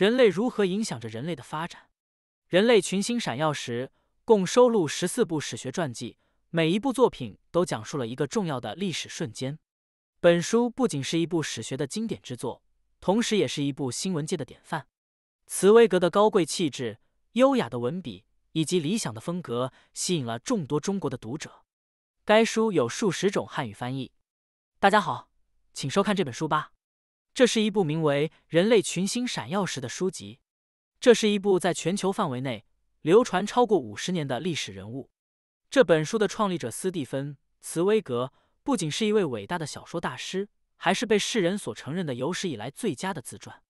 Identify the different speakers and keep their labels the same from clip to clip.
Speaker 1: 人类如何影响着人类的发展？人类群星闪耀时共收录十四部史学传记，每一部作品都讲述了一个重要的历史瞬间。本书不仅是一部史学的经典之作，同时也是一部新闻界的典范。茨威格的高贵气质、优雅的文笔以及理想的风格吸引了众多中国的读者。该书有数十种汉语翻译。大家好，请收看这本书吧。这是一部名为《人类群星闪耀时》的书籍，这是一部在全球范围内流传超过五十年的历史人物。这本书的创立者斯蒂芬·茨威格不仅是一位伟大的小说大师，还是被世人所承认的有史以来最佳的自传。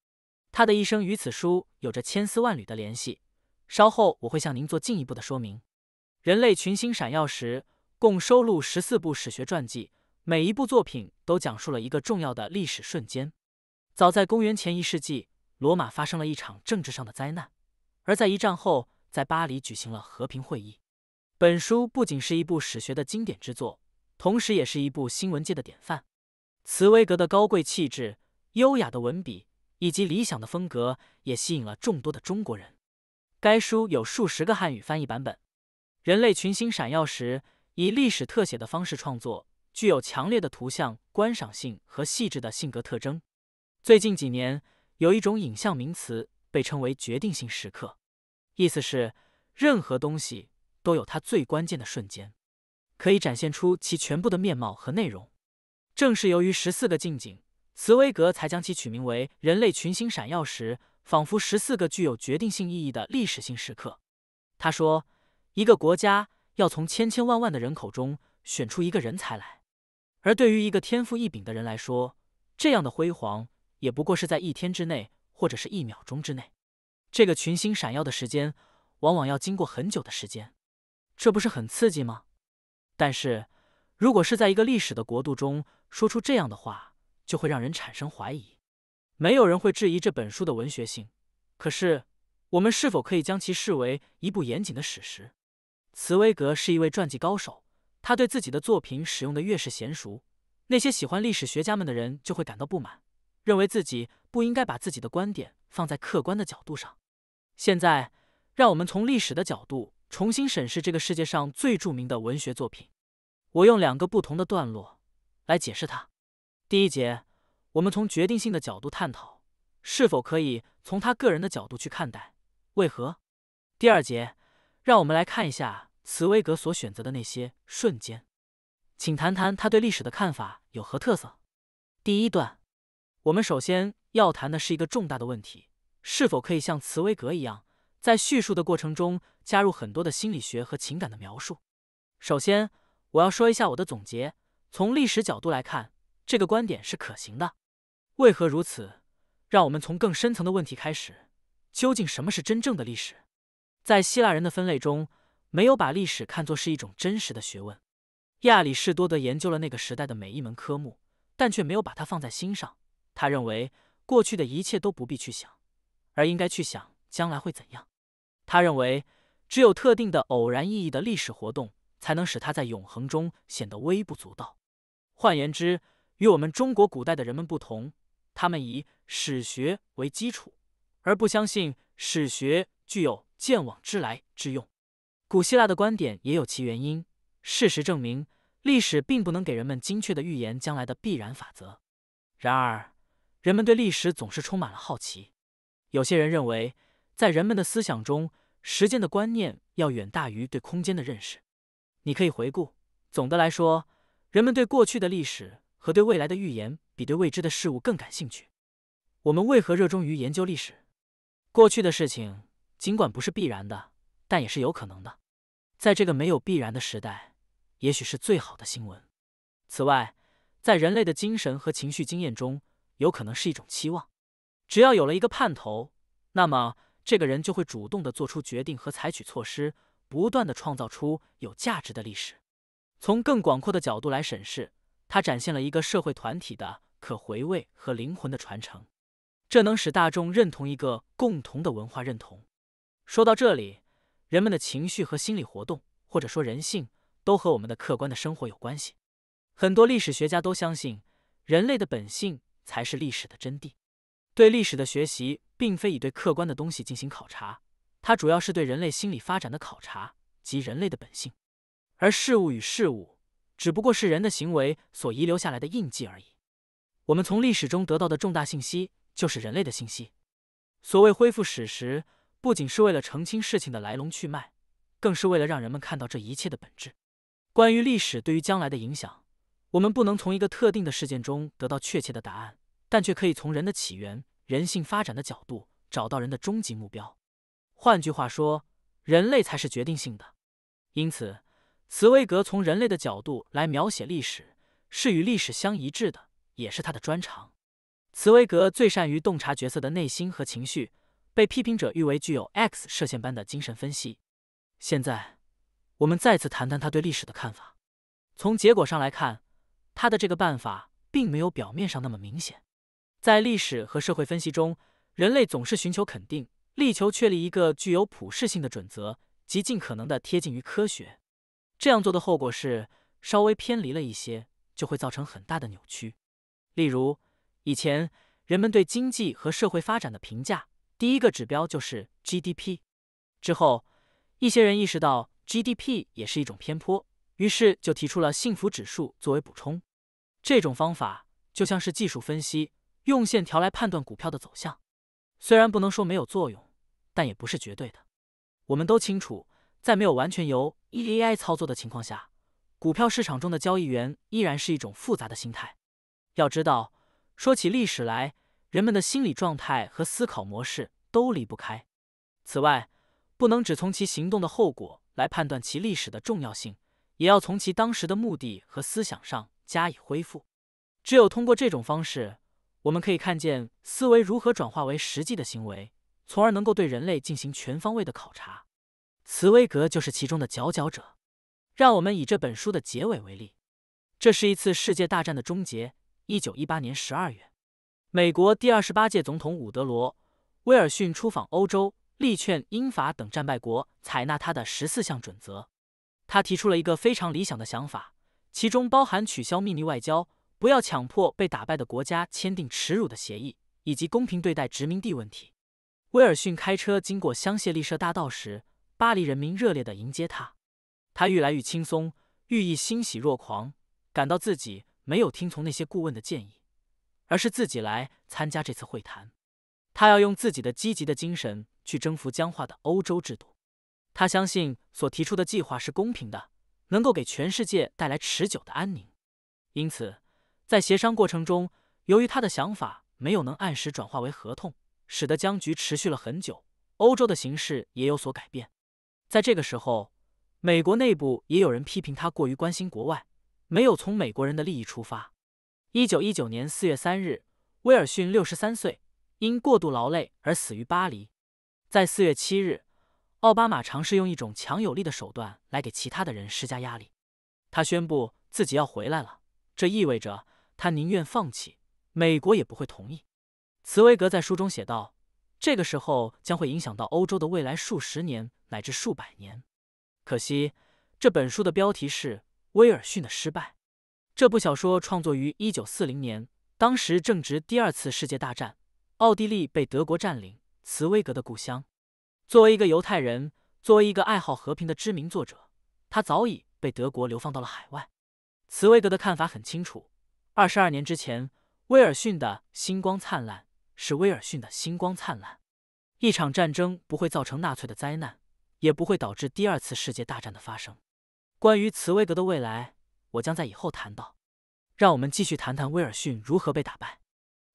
Speaker 1: 他的一生与此书有着千丝万缕的联系。稍后我会向您做进一步的说明。《人类群星闪耀时》共收录十四部史学传记，每一部作品都讲述了一个重要的历史瞬间。早在公元前一世纪，罗马发生了一场政治上的灾难。而在一战后，在巴黎举行了和平会议。本书不仅是一部史学的经典之作，同时也是一部新闻界的典范。茨威格的高贵气质、优雅的文笔以及理想的风格，也吸引了众多的中国人。该书有数十个汉语翻译版本。人类群星闪耀时，以历史特写的方式创作，具有强烈的图像观赏性和细致的性格特征。最近几年，有一种影像名词被称为“决定性时刻”，意思是任何东西都有它最关键的瞬间，可以展现出其全部的面貌和内容。正是由于十四个近景，茨威格才将其取名为“人类群星闪耀时”，仿佛十四个具有决定性意义的历史性时刻。他说：“一个国家要从千千万万的人口中选出一个人才来，而对于一个天赋异禀的人来说，这样的辉煌。”也不过是在一天之内，或者是一秒钟之内，这个群星闪耀的时间，往往要经过很久的时间，这不是很刺激吗？但是如果是在一个历史的国度中说出这样的话，就会让人产生怀疑。没有人会质疑这本书的文学性，可是我们是否可以将其视为一部严谨的史实？茨威格是一位传记高手，他对自己的作品使用的越是娴熟，那些喜欢历史学家们的人就会感到不满。认为自己不应该把自己的观点放在客观的角度上。现在，让我们从历史的角度重新审视这个世界上最著名的文学作品。我用两个不同的段落来解释它。第一节，我们从决定性的角度探讨是否可以从他个人的角度去看待，为何？第二节，让我们来看一下茨威格所选择的那些瞬间。请谈谈他对历史的看法有何特色？第一段。我们首先要谈的是一个重大的问题：是否可以像茨威格一样，在叙述的过程中加入很多的心理学和情感的描述？首先，我要说一下我的总结。从历史角度来看，这个观点是可行的。为何如此？让我们从更深层的问题开始：究竟什么是真正的历史？在希腊人的分类中，没有把历史看作是一种真实的学问。亚里士多德研究了那个时代的每一门科目，但却没有把它放在心上。他认为过去的一切都不必去想，而应该去想将来会怎样。他认为只有特定的偶然意义的历史活动，才能使他在永恒中显得微不足道。换言之，与我们中国古代的人们不同，他们以史学为基础，而不相信史学具有鉴往知来之用。古希腊的观点也有其原因。事实证明，历史并不能给人们精确的预言将来的必然法则。然而。人们对历史总是充满了好奇，有些人认为，在人们的思想中，时间的观念要远大于对空间的认识。你可以回顾，总的来说，人们对过去的历史和对未来的预言，比对未知的事物更感兴趣。我们为何热衷于研究历史？过去的事情，尽管不是必然的，但也是有可能的。在这个没有必然的时代，也许是最好的新闻。此外，在人类的精神和情绪经验中，有可能是一种期望，只要有了一个盼头，那么这个人就会主动的做出决定和采取措施，不断的创造出有价值的历史。从更广阔的角度来审视，它展现了一个社会团体的可回味和灵魂的传承，这能使大众认同一个共同的文化认同。说到这里，人们的情绪和心理活动，或者说人性，都和我们的客观的生活有关系。很多历史学家都相信，人类的本性。才是历史的真谛。对历史的学习，并非以对客观的东西进行考察，它主要是对人类心理发展的考察及人类的本性。而事物与事物，只不过是人的行为所遗留下来的印记而已。我们从历史中得到的重大信息，就是人类的信息。所谓恢复史实，不仅是为了澄清事情的来龙去脉，更是为了让人们看到这一切的本质。关于历史对于将来的影响。我们不能从一个特定的事件中得到确切的答案，但却可以从人的起源、人性发展的角度找到人的终极目标。换句话说，人类才是决定性的。因此，茨威格从人类的角度来描写历史，是与历史相一致的，也是他的专长。茨威格最善于洞察角色的内心和情绪，被批评者誉为具有 X 射线般的精神分析。现在，我们再次谈谈他对历史的看法。从结果上来看。他的这个办法并没有表面上那么明显，在历史和社会分析中，人类总是寻求肯定，力求确立一个具有普适性的准则，及尽可能的贴近于科学。这样做的后果是，稍微偏离了一些，就会造成很大的扭曲。例如，以前人们对经济和社会发展的评价，第一个指标就是 GDP。之后，一些人意识到 GDP 也是一种偏颇，于是就提出了幸福指数作为补充。这种方法就像是技术分析，用线条来判断股票的走向。虽然不能说没有作用，但也不是绝对的。我们都清楚，在没有完全由 AI 操作的情况下，股票市场中的交易员依然是一种复杂的心态。要知道，说起历史来，人们的心理状态和思考模式都离不开。此外，不能只从其行动的后果来判断其历史的重要性，也要从其当时的目的和思想上。加以恢复。只有通过这种方式，我们可以看见思维如何转化为实际的行为，从而能够对人类进行全方位的考察。茨威格就是其中的佼佼者。让我们以这本书的结尾为例：这是一次世界大战的终结。一九一八年十二月，美国第二十八届总统伍德罗·威尔逊出访欧洲，力劝英法等战败国采纳他的十四项准则。他提出了一个非常理想的想法。其中包含取消秘密外交，不要强迫被打败的国家签订耻辱的协议，以及公平对待殖民地问题。威尔逊开车经过香榭丽舍大道时，巴黎人民热烈的迎接他。他愈来愈轻松，愈意欣喜若狂，感到自己没有听从那些顾问的建议，而是自己来参加这次会谈。他要用自己的积极的精神去征服僵化的欧洲制度。他相信所提出的计划是公平的。能够给全世界带来持久的安宁，因此，在协商过程中，由于他的想法没有能按时转化为合同，使得僵局持续了很久。欧洲的形势也有所改变。在这个时候，美国内部也有人批评他过于关心国外，没有从美国人的利益出发。一九一九年四月三日，威尔逊六十三岁，因过度劳累而死于巴黎。在四月七日。奥巴马尝试用一种强有力的手段来给其他的人施加压力。他宣布自己要回来了，这意味着他宁愿放弃美国也不会同意。茨威格在书中写道：“这个时候将会影响到欧洲的未来数十年乃至数百年。”可惜，这本书的标题是《威尔逊的失败》。这部小说创作于1940年，当时正值第二次世界大战，奥地利被德国占领，茨威格的故乡。作为一个犹太人，作为一个爱好和平的知名作者，他早已被德国流放到了海外。茨威格的看法很清楚：二十二年之前，威尔逊的星光灿烂是威尔逊的星光灿烂。一场战争不会造成纳粹的灾难，也不会导致第二次世界大战的发生。关于茨威格的未来，我将在以后谈到。让我们继续谈谈威尔逊如何被打败。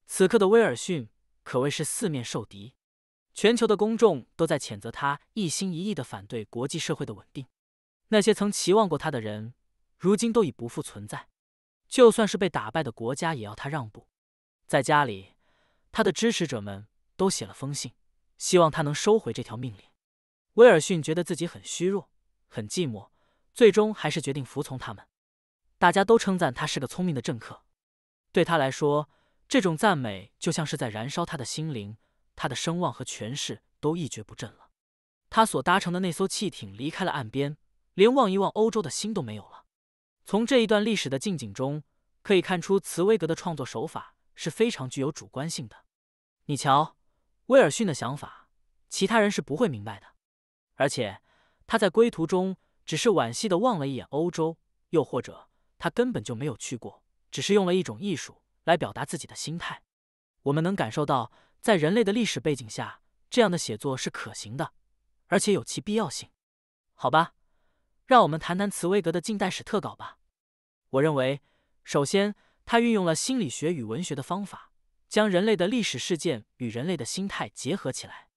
Speaker 1: 此刻的威尔逊可谓是四面受敌。全球的公众都在谴责他一心一意的反对国际社会的稳定。那些曾期望过他的人，如今都已不复存在。就算是被打败的国家，也要他让步。在家里，他的支持者们都写了封信，希望他能收回这条命令。威尔逊觉得自己很虚弱，很寂寞，最终还是决定服从他们。大家都称赞他是个聪明的政客。对他来说，这种赞美就像是在燃烧他的心灵。他的声望和权势都一蹶不振了，他所搭乘的那艘汽艇离开了岸边，连望一望欧洲的心都没有了。从这一段历史的近景中可以看出，茨威格的创作手法是非常具有主观性的。你瞧，威尔逊的想法，其他人是不会明白的。而且他在归途中只是惋惜的望了一眼欧洲，又或者他根本就没有去过，只是用了一种艺术来表达自己的心态。我们能感受到。在人类的历史背景下，这样的写作是可行的，而且有其必要性。好吧，让我们谈谈茨威格的《近代史特稿》吧。我认为，首先，他运用了心理学与文学的方法，将人类的历史事件与人类的心态结合起来。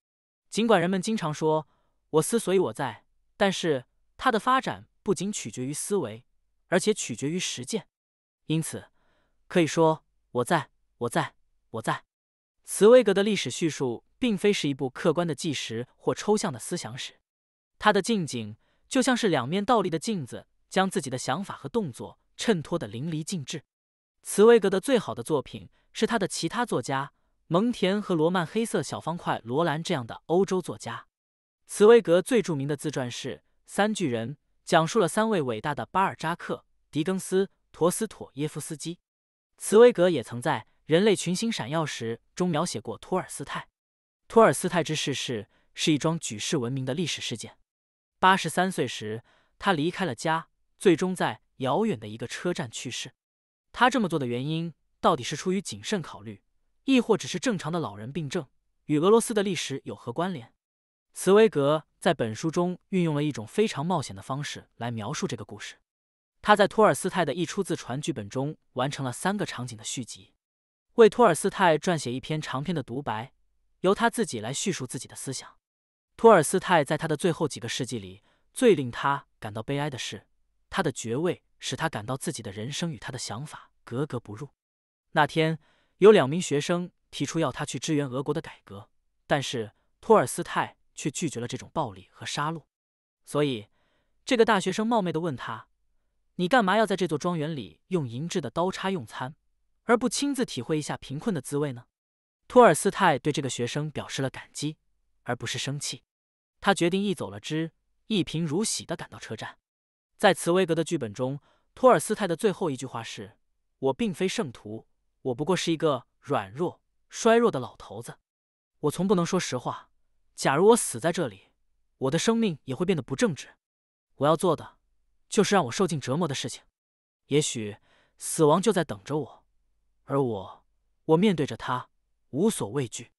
Speaker 1: 尽管人们经常说“我思所以我在”，但是它的发展不仅取决于思维，而且取决于实践。因此，可以说“我在，我在，我在”。茨威格的历史叙述并非是一部客观的纪实或抽象的思想史，他的近景就像是两面倒立的镜子，将自己的想法和动作衬托得淋漓尽致。茨威格的最好的作品是他的其他作家蒙田和罗曼黑色小方块罗兰这样的欧洲作家。茨威格最著名的自传是《三巨人》，讲述了三位伟大的巴尔扎克、狄更斯、陀思妥耶夫斯基。茨威格也曾在。人类群星闪耀时中描写过托尔斯泰，托尔斯泰之逝世是一桩举世闻名的历史事件。八十三岁时，他离开了家，最终在遥远的一个车站去世。他这么做的原因到底是出于谨慎考虑，亦或只是正常的老人病症？与俄罗斯的历史有何关联？茨威格在本书中运用了一种非常冒险的方式来描述这个故事。他在托尔斯泰的一出自传剧本中完成了三个场景的续集。为托尔斯泰撰写一篇长篇的独白，由他自己来叙述自己的思想。托尔斯泰在他的最后几个世纪里，最令他感到悲哀的是，他的爵位使他感到自己的人生与他的想法格格不入。那天，有两名学生提出要他去支援俄国的改革，但是托尔斯泰却拒绝了这种暴力和杀戮。所以，这个大学生冒昧地问他：“你干嘛要在这座庄园里用银制的刀叉用餐？”而不亲自体会一下贫困的滋味呢？托尔斯泰对这个学生表示了感激，而不是生气。他决定一走了之，一贫如洗地赶到车站。在茨威格的剧本中，托尔斯泰的最后一句话是：“我并非圣徒，我不过是一个软弱衰弱的老头子。我从不能说实话。假如我死在这里，我的生命也会变得不正直。我要做的，就是让我受尽折磨的事情。也许死亡就在等着我。”而我，我面对着他无所畏惧。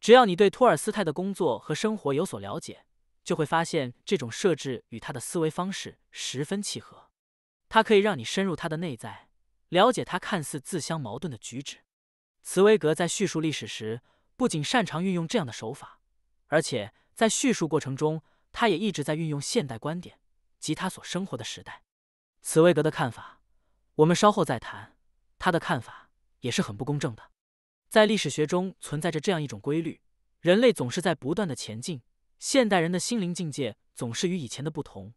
Speaker 1: 只要你对托尔斯泰的工作和生活有所了解，就会发现这种设置与他的思维方式十分契合。它可以让你深入他的内在，了解他看似自相矛盾的举止。茨威格在叙述历史时，不仅擅长运用这样的手法，而且在叙述过程中，他也一直在运用现代观点及他所生活的时代。茨威格的看法，我们稍后再谈。他的看法。也是很不公正的。在历史学中存在着这样一种规律：人类总是在不断的前进，现代人的心灵境界总是与以前的不同。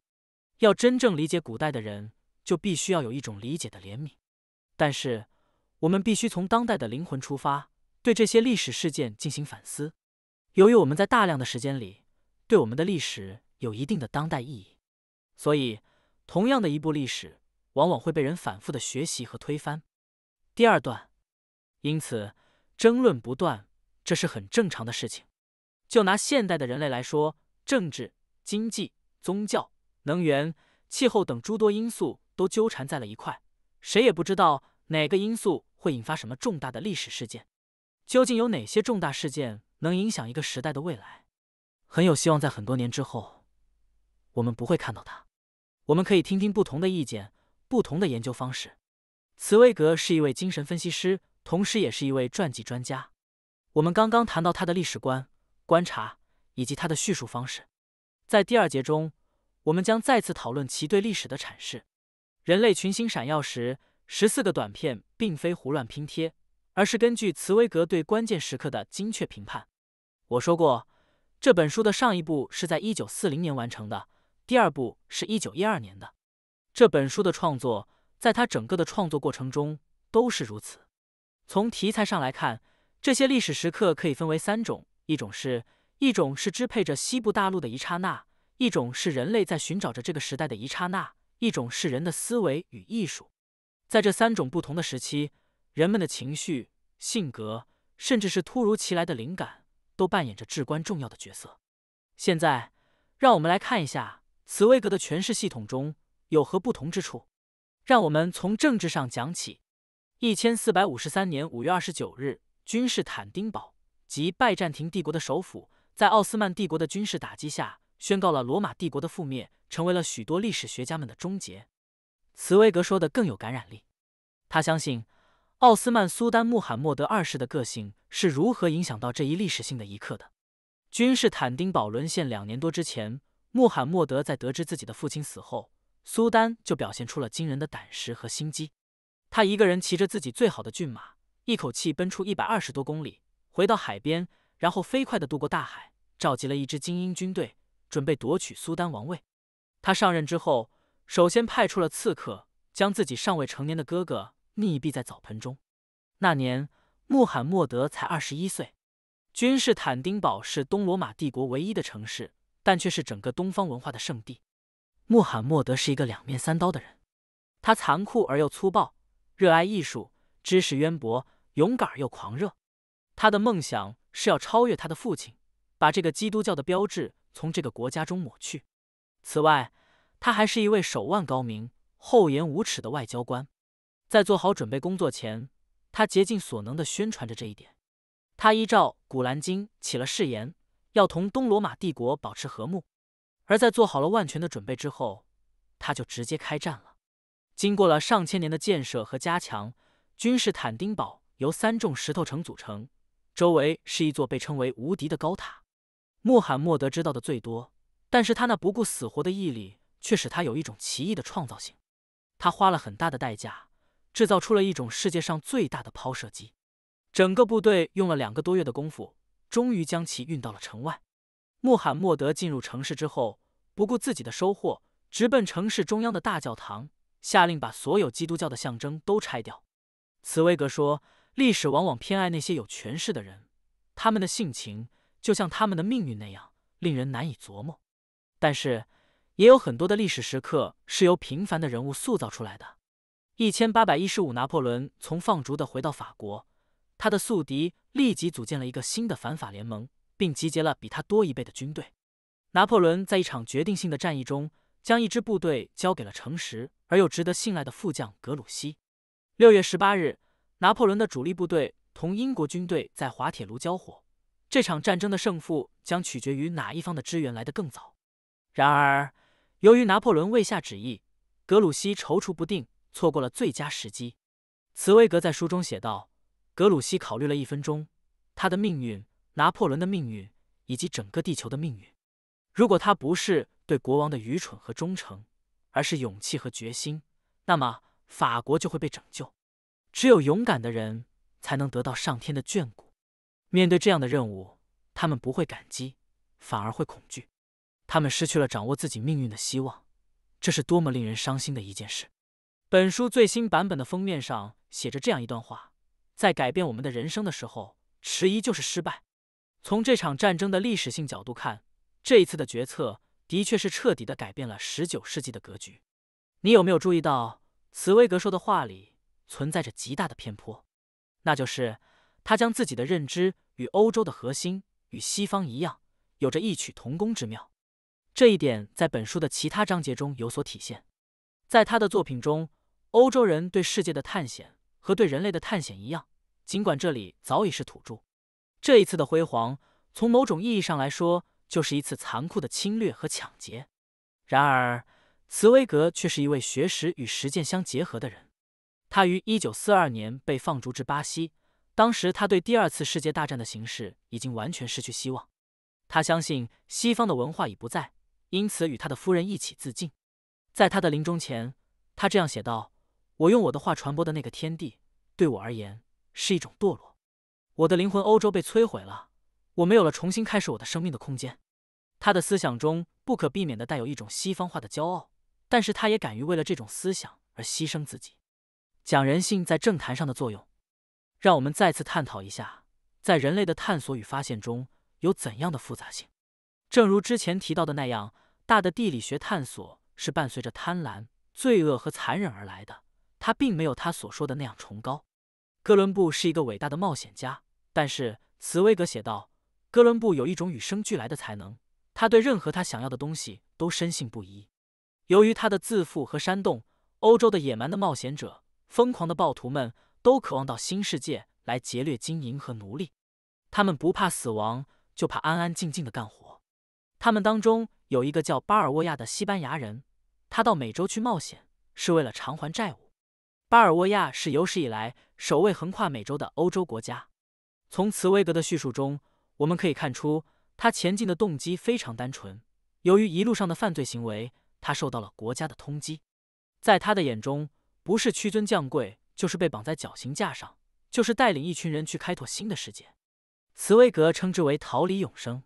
Speaker 1: 要真正理解古代的人，就必须要有一种理解的怜悯。但是，我们必须从当代的灵魂出发，对这些历史事件进行反思。由于我们在大量的时间里对我们的历史有一定的当代意义，所以同样的一部历史往往会被人反复的学习和推翻。第二段。因此，争论不断，这是很正常的事情。就拿现代的人类来说，政治、经济、宗教、能源、气候等诸多因素都纠缠在了一块，谁也不知道哪个因素会引发什么重大的历史事件。究竟有哪些重大事件能影响一个时代的未来？很有希望在很多年之后，我们不会看到它。我们可以听听不同的意见，不同的研究方式。茨威格是一位精神分析师。同时也是一位传记专家。我们刚刚谈到他的历史观、观察以及他的叙述方式。在第二节中，我们将再次讨论其对历史的阐释。人类群星闪耀时，十四个短片并非胡乱拼贴，而是根据茨威格对关键时刻的精确评判。我说过，这本书的上一部是在1940年完成的，第二部是1912年的。这本书的创作，在他整个的创作过程中都是如此。从题材上来看，这些历史时刻可以分为三种：一种是，一种是支配着西部大陆的一刹那；一种是人类在寻找着这个时代的一刹那；一种是人的思维与艺术。在这三种不同的时期，人们的情绪、性格，甚至是突如其来的灵感，都扮演着至关重要的角色。现在，让我们来看一下茨威格的诠释系统中有何不同之处。让我们从政治上讲起。一千四百五十三年五月二十九日，君士坦丁堡及拜占庭帝国的首府，在奥斯曼帝国的军事打击下，宣告了罗马帝国的覆灭，成为了许多历史学家们的终结。茨威格说的更有感染力，他相信奥斯曼苏丹穆罕默德二世的个性是如何影响到这一历史性的一刻的。君士坦丁堡沦陷两年多之前，穆罕默德在得知自己的父亲死后，苏丹就表现出了惊人的胆识和心机。他一个人骑着自己最好的骏马，一口气奔出一百二十多公里，回到海边，然后飞快的渡过大海，召集了一支精英军队，准备夺取苏丹王位。他上任之后，首先派出了刺客，将自己尚未成年的哥哥溺毙在澡盆中。那年穆罕默德才二十一岁。君士坦丁堡是东罗马帝国唯一的城市，但却是整个东方文化的圣地。穆罕默德是一个两面三刀的人，他残酷而又粗暴。热爱艺术，知识渊博，勇敢又狂热。他的梦想是要超越他的父亲，把这个基督教的标志从这个国家中抹去。此外，他还是一位手腕高明、厚颜无耻的外交官。在做好准备工作前，他竭尽所能地宣传着这一点。他依照《古兰经》起了誓言，要同东罗马帝国保持和睦。而在做好了万全的准备之后，他就直接开战了。经过了上千年的建设和加强，君士坦丁堡由三重石头城组成，周围是一座被称为“无敌”的高塔。穆罕默德知道的最多，但是他那不顾死活的毅力却使他有一种奇异的创造性。他花了很大的代价制造出了一种世界上最大的抛射机，整个部队用了两个多月的功夫，终于将其运到了城外。穆罕默德进入城市之后，不顾自己的收获，直奔城市中央的大教堂。下令把所有基督教的象征都拆掉。茨威格说，历史往往偏爱那些有权势的人，他们的性情就像他们的命运那样令人难以琢磨。但是，也有很多的历史时刻是由平凡的人物塑造出来的。一千八百一十五，拿破仑从放逐的回到法国，他的宿敌立即组建了一个新的反法联盟，并集结了比他多一倍的军队。拿破仑在一场决定性的战役中。将一支部队交给了诚实而又值得信赖的副将格鲁希。六月十八日，拿破仑的主力部队同英国军队在滑铁卢交火。这场战争的胜负将取决于哪一方的支援来得更早。然而，由于拿破仑未下旨意，格鲁希踌躇不定，错过了最佳时机。茨威格在书中写道：“格鲁希考虑了一分钟，他的命运、拿破仑的命运以及整个地球的命运。如果他不是……”对国王的愚蠢和忠诚，而是勇气和决心。那么，法国就会被拯救。只有勇敢的人才能得到上天的眷顾。面对这样的任务，他们不会感激，反而会恐惧。他们失去了掌握自己命运的希望，这是多么令人伤心的一件事。本书最新版本的封面上写着这样一段话：在改变我们的人生的时候，迟疑就是失败。从这场战争的历史性角度看，这一次的决策。的确是彻底的改变了十九世纪的格局。你有没有注意到茨威格说的话里存在着极大的偏颇？那就是他将自己的认知与欧洲的核心与西方一样，有着异曲同工之妙。这一点在本书的其他章节中有所体现。在他的作品中，欧洲人对世界的探险和对人类的探险一样，尽管这里早已是土著。这一次的辉煌，从某种意义上来说。就是一次残酷的侵略和抢劫。然而，茨威格却是一位学识与实践相结合的人。他于1942年被放逐至巴西，当时他对第二次世界大战的形势已经完全失去希望。他相信西方的文化已不在，因此与他的夫人一起自尽。在他的临终前，他这样写道：“我用我的话传播的那个天地，对我而言是一种堕落。我的灵魂，欧洲被摧毁了。”我没有了重新开始我的生命的空间。他的思想中不可避免的带有一种西方化的骄傲，但是他也敢于为了这种思想而牺牲自己。讲人性在政坛上的作用，让我们再次探讨一下，在人类的探索与发现中有怎样的复杂性。正如之前提到的那样，大的地理学探索是伴随着贪婪、罪恶和残忍而来的，它并没有他所说的那样崇高。哥伦布是一个伟大的冒险家，但是茨威格写道。哥伦布有一种与生俱来的才能，他对任何他想要的东西都深信不疑。由于他的自负和煽动，欧洲的野蛮的冒险者、疯狂的暴徒们都渴望到新世界来劫掠金银和奴隶。他们不怕死亡，就怕安安静静的干活。他们当中有一个叫巴尔沃亚的西班牙人，他到美洲去冒险是为了偿还债务。巴尔沃亚是有史以来首位横跨美洲的欧洲国家。从茨威格的叙述中。我们可以看出，他前进的动机非常单纯。由于一路上的犯罪行为，他受到了国家的通缉。在他的眼中，不是屈尊降贵，就是被绑在绞刑架上，就是带领一群人去开拓新的世界。茨威格称之为“逃离永生”，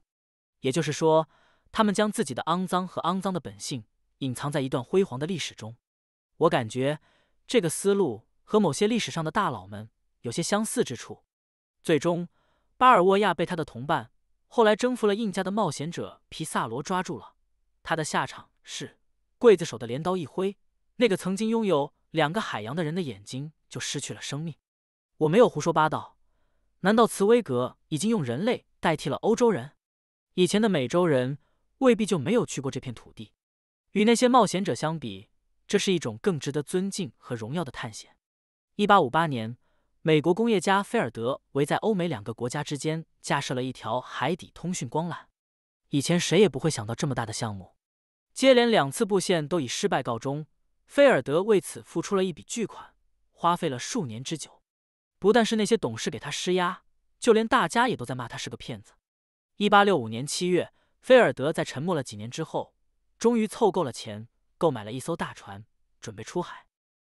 Speaker 1: 也就是说，他们将自己的肮脏和肮脏的本性隐藏在一段辉煌的历史中。我感觉这个思路和某些历史上的大佬们有些相似之处。最终。巴尔沃亚被他的同伴，后来征服了印加的冒险者皮萨罗抓住了，他的下场是刽子手的镰刀一挥，那个曾经拥有两个海洋的人的眼睛就失去了生命。我没有胡说八道，难道茨威格已经用人类代替了欧洲人？以前的美洲人未必就没有去过这片土地。与那些冒险者相比，这是一种更值得尊敬和荣耀的探险。一八五八年。美国工业家菲尔德围在欧美两个国家之间架设了一条海底通讯光缆，以前谁也不会想到这么大的项目。接连两次布线都以失败告终，菲尔德为此付出了一笔巨款，花费了数年之久。不但是那些董事给他施压，就连大家也都在骂他是个骗子。一八六五年七月，菲尔德在沉默了几年之后，终于凑够了钱，购买了一艘大船，准备出海。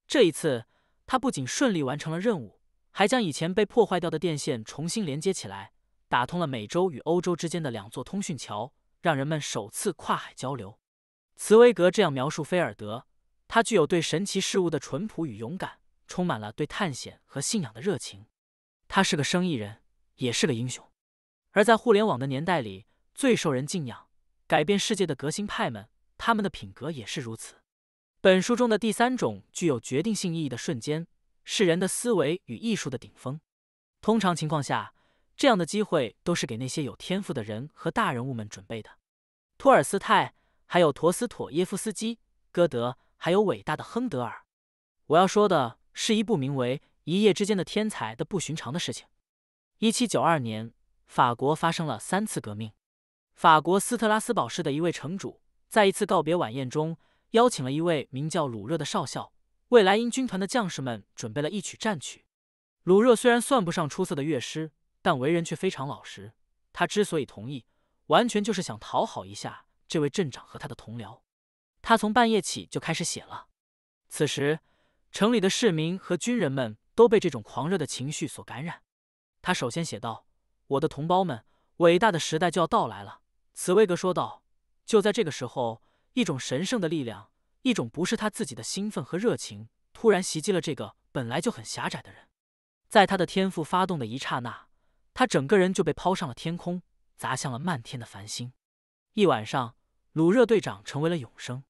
Speaker 1: 这一次，他不仅顺利完成了任务。还将以前被破坏掉的电线重新连接起来，打通了美洲与欧洲之间的两座通讯桥，让人们首次跨海交流。茨威格这样描述菲尔德：他具有对神奇事物的淳朴与勇敢，充满了对探险和信仰的热情。他是个生意人，也是个英雄。而在互联网的年代里，最受人敬仰、改变世界的革新派们，他们的品格也是如此。本书中的第三种具有决定性意义的瞬间。是人的思维与艺术的顶峰。通常情况下，这样的机会都是给那些有天赋的人和大人物们准备的。托尔斯泰，还有陀思妥耶夫斯基、歌德，还有伟大的亨德尔。我要说的是一部名为《一夜之间的天才》的不寻常的事情。一七九二年，法国发生了三次革命。法国斯特拉斯堡市的一位城主在一次告别晚宴中，邀请了一位名叫鲁热的少校。为莱茵军团的将士们准备了一曲战曲。鲁热虽然算不上出色的乐师，但为人却非常老实。他之所以同意，完全就是想讨好一下这位镇长和他的同僚。他从半夜起就开始写了。此时，城里的市民和军人们都被这种狂热的情绪所感染。他首先写道：“我的同胞们，伟大的时代就要到来了。”茨威格说道。就在这个时候，一种神圣的力量。一种不是他自己的兴奋和热情，突然袭击了这个本来就很狭窄的人。在他的天赋发动的一刹那，他整个人就被抛上了天空，砸向了漫天的繁星。一晚上，鲁热队长成为了永生。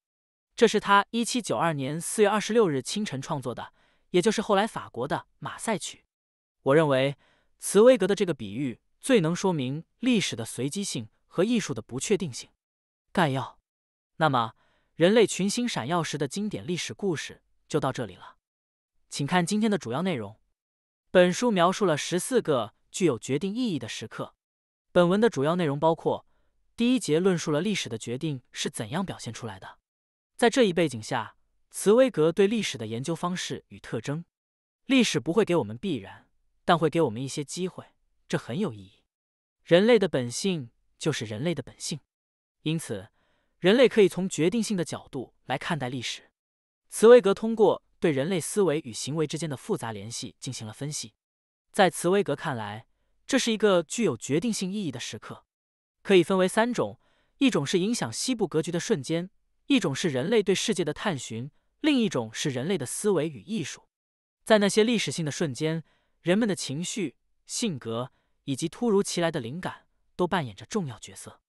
Speaker 1: 这是他一七九二年四月二十六日清晨创作的，也就是后来法国的《马赛曲》。我认为茨威格的这个比喻最能说明历史的随机性和艺术的不确定性。概要。那么。人类群星闪耀时的经典历史故事就到这里了，请看今天的主要内容。本书描述了十四个具有决定意义的时刻。本文的主要内容包括：第一节论述了历史的决定是怎样表现出来的。在这一背景下，茨威格对历史的研究方式与特征。历史不会给我们必然，但会给我们一些机会，这很有意义。人类的本性就是人类的本性，因此。人类可以从决定性的角度来看待历史。茨威格通过对人类思维与行为之间的复杂联系进行了分析。在茨威格看来，这是一个具有决定性意义的时刻，可以分为三种：一种是影响西部格局的瞬间；一种是人类对世界的探寻；另一种是人类的思维与艺术。在那些历史性的瞬间，人们的情绪、性格以及突如其来的灵感都扮演着重要角色。